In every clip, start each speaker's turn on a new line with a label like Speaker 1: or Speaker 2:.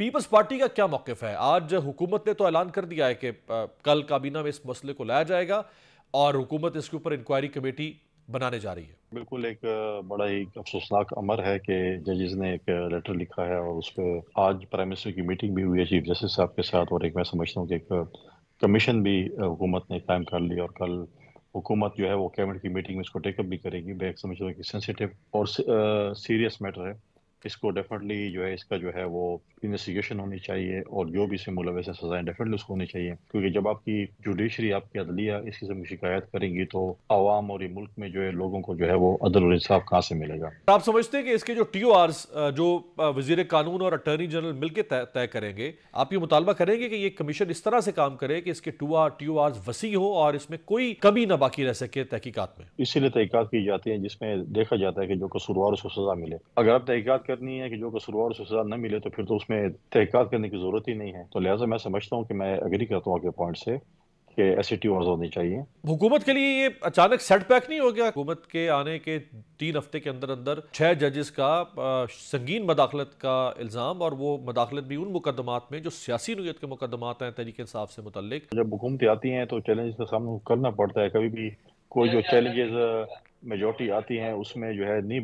Speaker 1: Peoples party का क्या मौकफ है आज हुकूमत ने तो ऐलान कर दिया है कि कल काबीना में इस मसले को लाया जाएगा और हुकूमत इसके ऊपर इंक्वायरी कमेटी बनाने जा रही है बिल्कुल एक
Speaker 2: बड़ा ही अफसोसनाक अमर है कि जजेस ने एक लेटर लिखा है और उस पर आज प्राइम मिनिस्टर की मीटिंग भी हुई है चीफ जस्टिस साहब के साथ और एक मैं समझता हूँ कि एक कमीशन भी हुकूमत ने कायम कर लिया और कल हुकूमत जो है वो कैबिनेट की मीटिंग में इसको टेकअप भी करेगी मैं समझता हूँ कि सेंसिटिव और सीरियस मैटर है इसको डेफिनेटली जो है इसका जो है वो इन्वेस्टिगेशन होनी चाहिए और जो भी इसमें मुलविस है सजाएं डेफिनेटली उसको होनी चाहिए क्योंकि जब आपकी जुडिशरी आपकी
Speaker 1: अदलिया इस किस्म की शिकायत करेंगी तो आवाम और ये मुल्क में जो है लोगों को जो है वो अदल और इंसाफ कहाँ से मिलेगा तो आप समझते हैं कि इसके जो टी ओ जो वजीर कानून और अटर्नी जनरल मिलकर तय करेंगे आप ये मुतालबा करेंगे कि ये कमीशन इस तरह से काम करे कि इसके टू आर टी ओ वसी हो और इसमें कोई कमी ना बाकी रह सके तहकीकत में
Speaker 2: इसीलिए तहकीकत की जाती है जिसमें देखा जाता है कि जो कसूरवार उसको सजा मिले अगर आप तहकीकत करनी है कि जो कसूरवार उसे सजा न मिले तो फिर तो उसमें तहकत करने की ज़रूरत ही नहीं है तो लिहाजा मैं समझता हूँ कि मैं अग्री करता हूँ आपके पॉइंट से कि होनी चाहिए
Speaker 1: हुकूमत के लिए ये अचानक नहीं हो गया हुकूमत के आने के तीन हफ्ते के अंदर अंदर जजेस का संगीन मदाखलत का इल्ज़ाम और वो मदाखलत भी उन मुकदमात में जो सियासी नीयत के मुकदमात हैं से मुतल
Speaker 2: जब आती हैं तो चैलेंज का सामना करना पड़ता है कभी भी कोई जो चैलेंजेस मेजोरिटी आती है उसमें जो है नहीं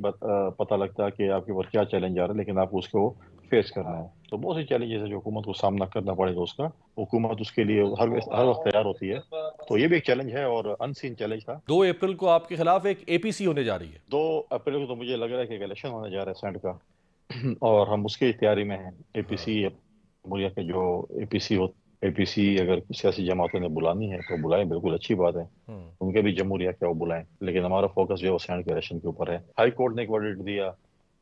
Speaker 2: पता लगता कि आपके ऊपर क्या चैलेंज आ रहा है लेकिन आपको उसको फेस करना है तो बहुत से चैलेंजेस है जो हुकूमत को सामना करना पड़ेगा उसका हुकूमत उसके लिए हर हर वक्त तैयार होती है तो ये भी एक चैलेंज है और अनसीन चैलेंज था दो अप्रैल को आपके खिलाफ एक एपीसी होने जा रही है दो अप्रैल को तो मुझे लग रहा है कि इलेक्शन होने जा रहा है सेंट का और हम उसकी तैयारी में हैं एपीसी मुरिया के जो एपीसी होते एपीसी अगर सियासी जमातों ने बुलानी है तो बुलाएं बिल्कुल अच्छी बात है हम्म। उनके भी जमहूरिया क्या वो बुलाएं लेकिन हमारा फोकस जो है सैंड के इलेक्शन के ऊपर है हाई कोर्ट ने एक वर्डिट दिया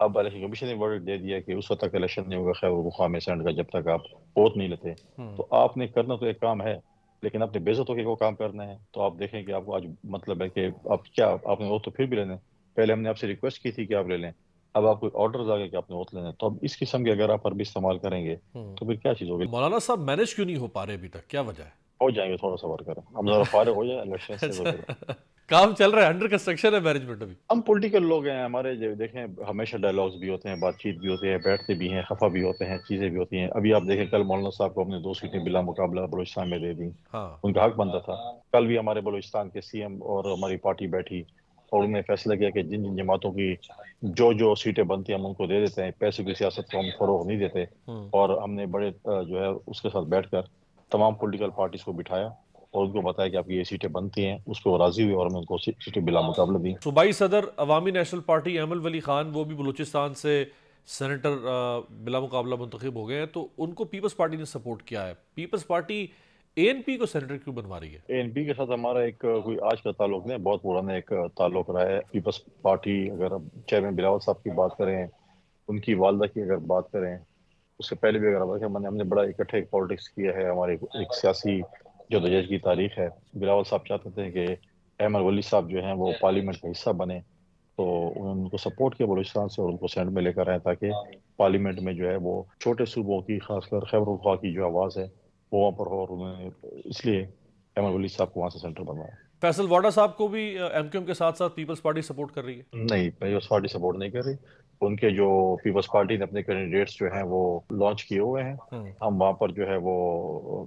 Speaker 2: अब इलेक्शन कमीशन ने वर्डिट दे दिया कि उस वक्त तक इलेक्शन नहीं होगा खैर में सैंड का जब तक आप वोट नहीं लेते हम्म। तो आपने करना तो एक काम है लेकिन आपने बेजत होकर वो काम करना है तो आप देखें कि आपको आज मतलब है कि आप क्या आपने वो तो फिर भी लेने पहले हमने आपसे रिक्वेस्ट की थी कि आप ले लें अब आपको ऑर्डर आगे गया कि आपने ओत तो अब इस किस्म के अगर आप अरबी इस्तेमाल करेंगे हम्म। तो फिर क्या चीज़ होगी
Speaker 1: मौलाना साहब मैनेज क्यों नहीं हो पा रहे अभी तक क्या वजह है हो जाएंगे थोड़ा सा वर्कर हम जरा फारे हो जाए इलेक्शन अच्छा। काम चल रहा है अंडर कंस्ट्रक्शन है मैनेजमेंट अभी
Speaker 2: हम पॉलिटिकल लोग हैं हमारे जो देखें हमेशा डायलॉग्स भी होते हैं बातचीत भी होती है बैठते भी हैं खफा भी होते हैं चीज़ें भी होती हैं अभी आप देखें कल मौलाना साहब को हमने दो सीटें बिला मुकाबला बलोचिस्तान में दे दी हाँ। उनका हक बनता था कल भी हमारे बलोचिस्तान के सीएम और हमारी पार्टी बैठी और उन्होंने फैसला किया कि जिन जिन जमातों की जो जो सीटें बनती हैं हम उनको दे देते हैं पैसे की सियासत को हम फरोग नहीं देते हम्म। और हमने बड़े जो है उसके साथ बैठ कर तमाम पोलिटिकल पार्टीज को बिठाया और उनको बताया कि आपकी ये सीटें बनती हैं उस पर वो राजी हुई और हमें उनको सीटें बिला मुकाबला दी
Speaker 1: सूबाई सदर अवामी नेशनल पार्टी अमल वली खान वो भी बलूचिस्तान से सेनेटर बिला मुकाबला मुंतखब हो गए हैं तो उनको पीपल्स पार्टी ने सपोर्ट किया है पीपल्स पार्टी एएनपी को सेनेटर क्यों बनवा रही है एएनपी
Speaker 2: के साथ हमारा एक हाँ। कोई आज का ताल्लुक नहीं बहुत पुराना एक ताल्लुक रहा है पीपल्स पार्टी अगर चेयरमैन बिलावल साहब की बात करें उनकी वालदा की अगर बात करें उससे पहले भी अगर बात मैंने हमने बड़ा इकट्ठे पॉलिटिक्स किया है हमारे एक सियासी जो दजज की तारीख है बिलावल साहब चाहते थे कि अहमद वली साहब जो हैं वो पार्लियामेंट का हिस्सा बने तो उनको सपोर्ट किया बलोचिस्तान से और उनको सेंट में लेकर आए ताकि पार्लियामेंट हाँ। में जो है वो छोटे सूबों की खासकर खैबर की जो आवाज़ है वहाँ पर और उन्होंने इसलिए एम एल साहब को वहाँ से सेंटर बनवाया
Speaker 1: फैसल वाडा साहब को भी एम के साथ साथ पीपल्स पार्टी सपोर्ट कर रही है नहीं
Speaker 2: पीपल्स पार्टी सपोर्ट नहीं कर रही उनके जो पीपल्स पार्टी ने अपने कैंडिडेट्स जो हैं वो लॉन्च किए हुए हैं हम्म। हम वहाँ पर जो है वो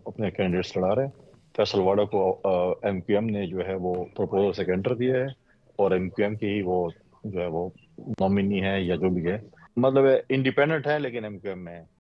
Speaker 2: अपने कैंडिडेट्स लड़ा रहे हैं फैसल वाडा को एम ने जो है वो प्रपोजल से एंटर दिया है और एम की ही वो जो है वो नॉमिनी है या जो भी है मतलब इंडिपेंडेंट है लेकिन एम में